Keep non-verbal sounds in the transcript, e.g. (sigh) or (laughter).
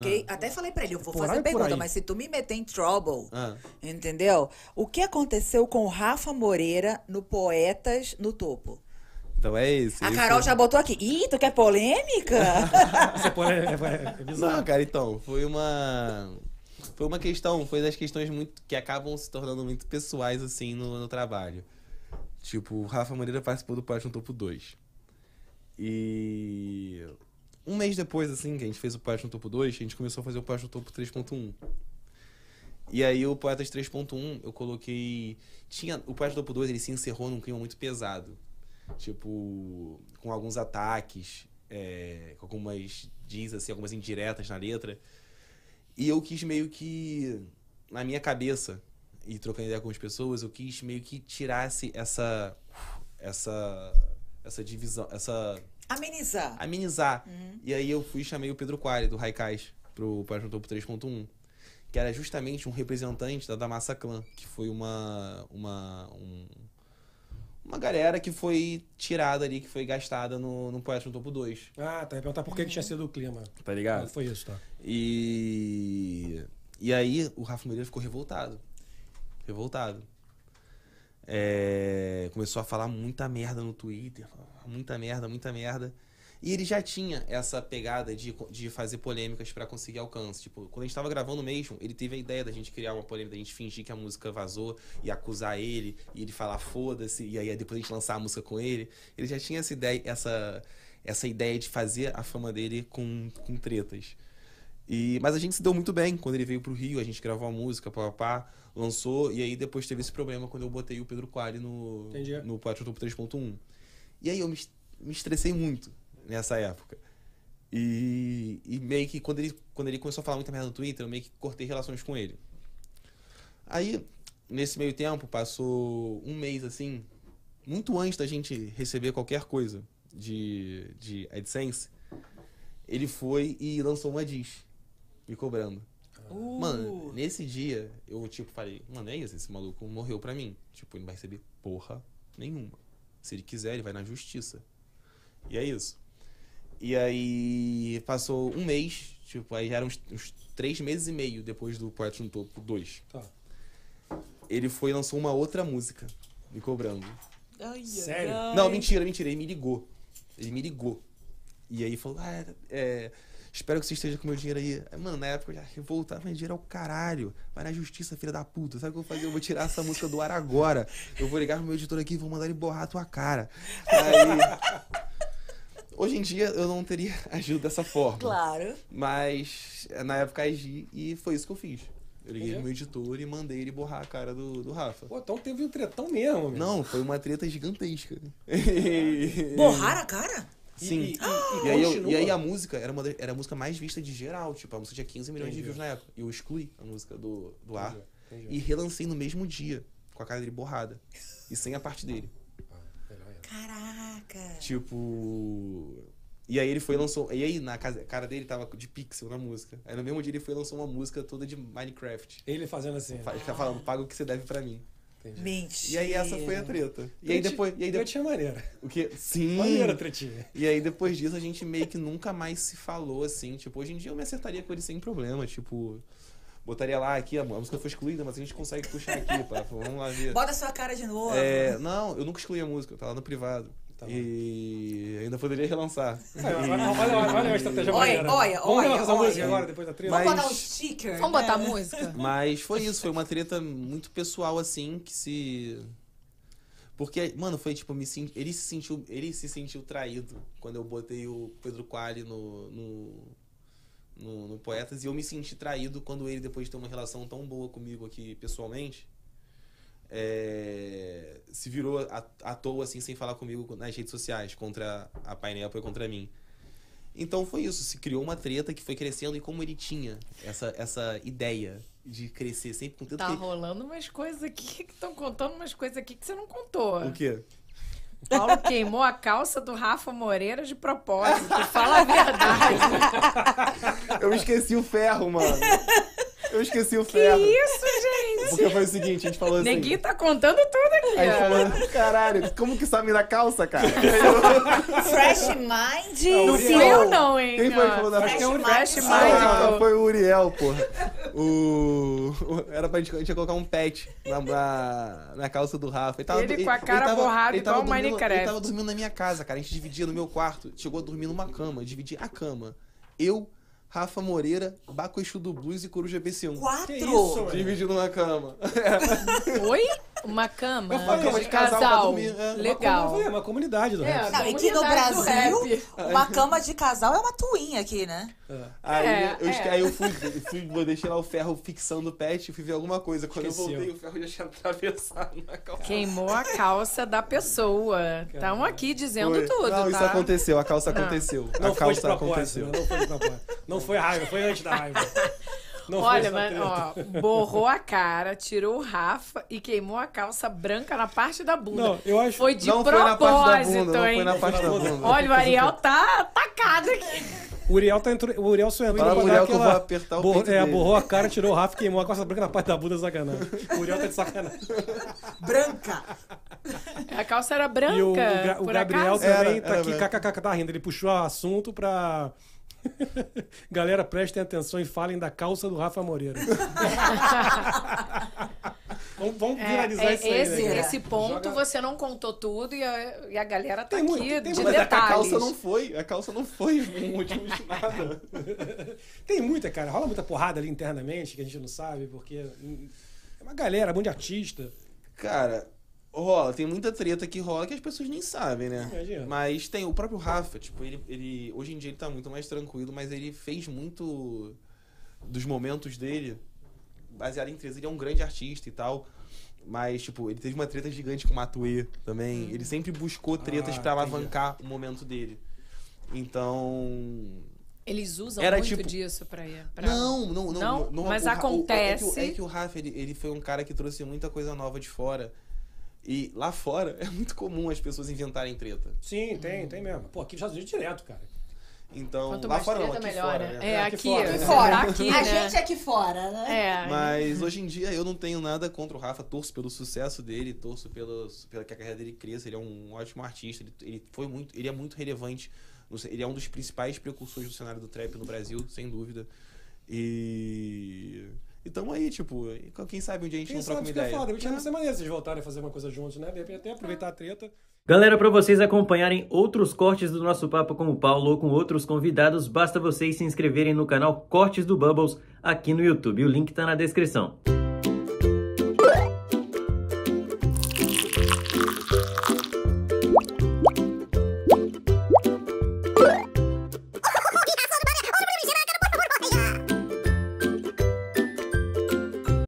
Okay? Ah. Até falei pra ele, eu vou por fazer aí, pergunta, mas se tu me meter em trouble, ah. entendeu? O que aconteceu com o Rafa Moreira no Poetas no Topo? Então é isso. A Carol já botou aqui. Ih, tu quer polêmica? (laughs) é, é, é Não, cara, então, foi uma. Foi uma questão, foi das questões muito que acabam se tornando muito pessoais, assim, no, no trabalho. Tipo, o Rafa Moreira participou do Pátio no Topo 2. E um mês depois, assim, que a gente fez o Poetas no Topo 2, a gente começou a fazer o Poetas no Topo 3.1. E aí o Poetas 3.1, eu coloquei... tinha O Poetas no Topo 2, ele se encerrou num clima muito pesado. Tipo, com alguns ataques, é, com algumas diz, assim, algumas indiretas na letra. E eu quis meio que, na minha cabeça, e trocando ideia com as pessoas, eu quis meio que tirasse essa... Essa... Essa divisão... Essa Amenizar. Amenizar. Uhum. E aí eu fui e chamei o Pedro Quari, do Raikais, pro Página Topo 3.1, que era justamente um representante da Damassa Clan, que foi uma. uma um, uma galera que foi tirada ali, que foi gastada no, no Poeta no Topo 2. Ah, tá. Ia perguntar por que, que tinha uhum. sido o clima. Tá ligado? Não foi isso, tá. E. E aí o Rafa Moreira ficou revoltado. Revoltado. É, começou a falar muita merda no Twitter, muita merda, muita merda. E ele já tinha essa pegada de, de fazer polêmicas para conseguir alcance. Tipo, quando a gente tava gravando mesmo, ele teve a ideia da gente criar uma polêmica, da gente fingir que a música vazou e acusar ele, e ele falar foda-se, e aí depois a gente lançar a música com ele. Ele já tinha essa ideia, essa, essa ideia de fazer a fama dele com, com tretas. E, mas a gente se deu muito bem quando ele veio pro Rio, a gente gravou a música, papá, lançou, e aí depois teve esse problema quando eu botei o Pedro Quali no, no Pátio Topo 3.1. E aí eu me, me estressei muito nessa época. E, e, meio que quando ele, quando ele começou a falar muita merda no Twitter, eu meio que cortei relações com ele. Aí, nesse meio tempo, passou um mês assim, muito antes da gente receber qualquer coisa de, de AdSense, ele foi e lançou uma dis me cobrando. Uh. Mano, nesse dia, eu, tipo, falei, mano, é isso, esse maluco morreu pra mim. Tipo, ele não vai receber porra nenhuma. Se ele quiser, ele vai na justiça. E é isso. E aí passou um mês, tipo, aí já eram uns, uns três meses e meio depois do Poeta no Topo 2. Tá. Ele foi e lançou uma outra música, me cobrando. Ai, Sério? Ai. Não, mentira, mentira. Ele me ligou. Ele me ligou. E aí falou, ah, é, é Espero que você esteja com meu dinheiro aí. É, mano, na época eu já revoltava, meu dinheiro é o caralho. Vai na justiça, filha da puta. Sabe o que eu vou fazer? Eu vou tirar essa música do ar agora. Eu vou ligar pro meu editor aqui e vou mandar ele borrar a tua cara. Aí. Hoje em dia eu não teria agido (laughs) dessa forma. Claro. Mas é, na época agi e foi isso que eu fiz. Eu liguei pro uhum. meu editor e mandei ele borrar a cara do, do Rafa. Pô, então teve um tretão mesmo. Não, foi uma treta gigantesca. Borrar a cara? Sim. E, e, e, e aí, eu, e aí a música era, uma, era a música mais vista de geral. Tipo, a música tinha 15 milhões Entendi. de views na época. E eu excluí a música do, do ar. Entendi. Entendi. E relancei no mesmo dia, com a cara dele borrada. E sem a parte dele. Caraca! Tipo. E aí ele foi e lançou. E aí na casa, a cara dele tava de pixel na música. Aí no mesmo dia ele foi e lançou uma música toda de Minecraft. Ele fazendo assim. Ele tá né? falando, paga o que você deve pra mim. Entendi. Mentira. E aí essa foi a treta. E aí depois. E aí depois tinha maneira. O que? Sim. Maneira tretinha. E aí depois disso a gente meio que nunca mais se falou assim. Tipo, hoje em dia eu me acertaria com ele sem problema. Tipo, botaria lá aqui, a música foi excluída, mas a gente consegue puxar aqui, pá. Vamos lá ver. Bota sua cara de novo. É, não, eu nunca excluí a música, tá lá no privado. Tá e ainda poderia relançar. Olha a estratégia Olha, olha, olha. Vamos olha, olha. agora, depois da treta? Mas, Vamos botar um sticker. Vamos botar né? música. Mas foi isso, foi uma treta muito pessoal, assim, que se... Porque, mano, foi tipo, me senti... ele, se sentiu... ele se sentiu traído quando eu botei o Pedro Quali no... no... No, no Poetas, e eu me senti traído quando ele, depois de ter uma relação tão boa comigo aqui pessoalmente, é, se virou à, à toa, assim, sem falar comigo nas redes sociais, contra a painel foi contra mim. Então foi isso, se criou uma treta que foi crescendo e como ele tinha essa, essa ideia de crescer sempre com tanto Tá que... rolando umas coisas aqui (laughs) que estão contando umas coisas aqui que você não contou. O quê? Paulo queimou a calça do Rafa Moreira de propósito. Fala a verdade. (laughs) Eu esqueci o ferro, mano. Eu esqueci o ferro. Que isso, gente? Porque foi o seguinte, a gente falou assim... Neguinho tá contando tudo aqui, Aí caralho, como que sabe da calça, cara? (laughs) Fresh Mind? Não fui eu não, hein? Quem foi que falou da Fresh, Fresh Mind? Fresh ah, Mind, ah, Foi o Uriel, porra. O... Era pra gente, a gente ia colocar um pet na, na, na calça do Rafa. Ele, tava, ele, ele com a cara tava, borrada igual o Minecraft. Ele tava dormindo na minha casa, cara. A gente dividia no meu quarto. Chegou a dormir numa cama. Dividia a cama. Eu Rafa Moreira, Baco Exu do Blues e Coruja BC1. Quatro? Dividido na cama. Oi? (laughs) Uma cama. Uma cama de casal. casal dormir, é, é Legal. Uma, é uma comunidade do é, Não, e que no Brasil, uma cama de casal é uma tuinha aqui, né? É. Aí, é, eu, é. aí eu fui, fui, deixei lá o ferro fixando o pet e fui ver alguma coisa. Quando Esqueceu. eu voltei, o ferro já tinha atravessado na calça. Queimou a calça da pessoa. Estão aqui dizendo foi. tudo. Não, tá? isso aconteceu, a calça não. aconteceu. Não a calça aconteceu. Não foi, não foi raiva, foi antes da raiva. (laughs) Não Olha, mano, ó, borrou a cara, tirou o Rafa e queimou a calça branca na parte da bunda. Não, eu acho Foi de não propósito, hein? Foi na parte da bunda. Olha, o Ariel tá atacado aqui. O Uriel tá entrou, o Uriel só entrou pra dar aquela... apertar o É, borrou a cara, tirou o Rafa, queimou a calça branca na parte da bunda, sacanagem. O Uriel tá de sacanagem. branca! A calça era branca, E o, o, Gra o Gabriel acaso? também era, tá era aqui, kkk, tá rindo. Ele puxou o assunto pra (laughs) Galera, prestem atenção e falem da calça do Rafa Moreira. (laughs) Vamos, vamos é, viralizar é, isso aí. Né, esse, né? esse ponto Joga... você não contou tudo e a, e a galera tá tem aqui tem de detalhes. a calça não foi, a calça não foi um último de nada. (laughs) tem muita, cara. Rola muita porrada ali internamente que a gente não sabe, porque é uma galera, um monte de artista. Cara, rola, tem muita treta que rola que as pessoas nem sabem, né? Mas tem o próprio Rafa, tipo, ele, ele. Hoje em dia ele tá muito mais tranquilo, mas ele fez muito dos momentos dele baseado em treta. Ele é um grande artista e tal. Mas, tipo, ele teve uma treta gigante com o Matuê também. Hum. Ele sempre buscou tretas ah, para alavancar o momento dele. Então. Eles usam era, muito tipo, disso pra ir. Pra... Não, não, não, não, não Mas o, acontece. O, é, que, é, que, o Rafa, ele, ele foi um cara que trouxe muita coisa nova de fora. E lá fora (laughs) é muito comum as pessoas inventarem treta. Sim, tem, tem mesmo. Pô, aqui já Estados é direto, cara. Então, Quanto lá fora não, aqui melhor, fora. Né? né? É, é, aqui, aqui é. Né? Aqui fora. Né? Aqui, né? A gente é aqui fora, né? É. Mas hoje em dia eu não tenho nada contra o Rafa, torço pelo sucesso dele, torço pelo, pela que a carreira dele cresça, ele é um ótimo artista, ele, ele foi muito, ele é muito relevante, ele é um dos principais precursores do cenário do trap no Brasil, sem dúvida. E e tamo aí, tipo, quem sabe onde dia a gente quem não troca uma ideia. Foda. Eu tinha é. essa vocês voltarem a fazer uma coisa juntos, né? De repente até aproveitar a treta. Galera, para vocês acompanharem outros cortes do nosso papo com o Paulo ou com outros convidados, basta vocês se inscreverem no canal Cortes do Bubbles aqui no YouTube. O link tá na descrição.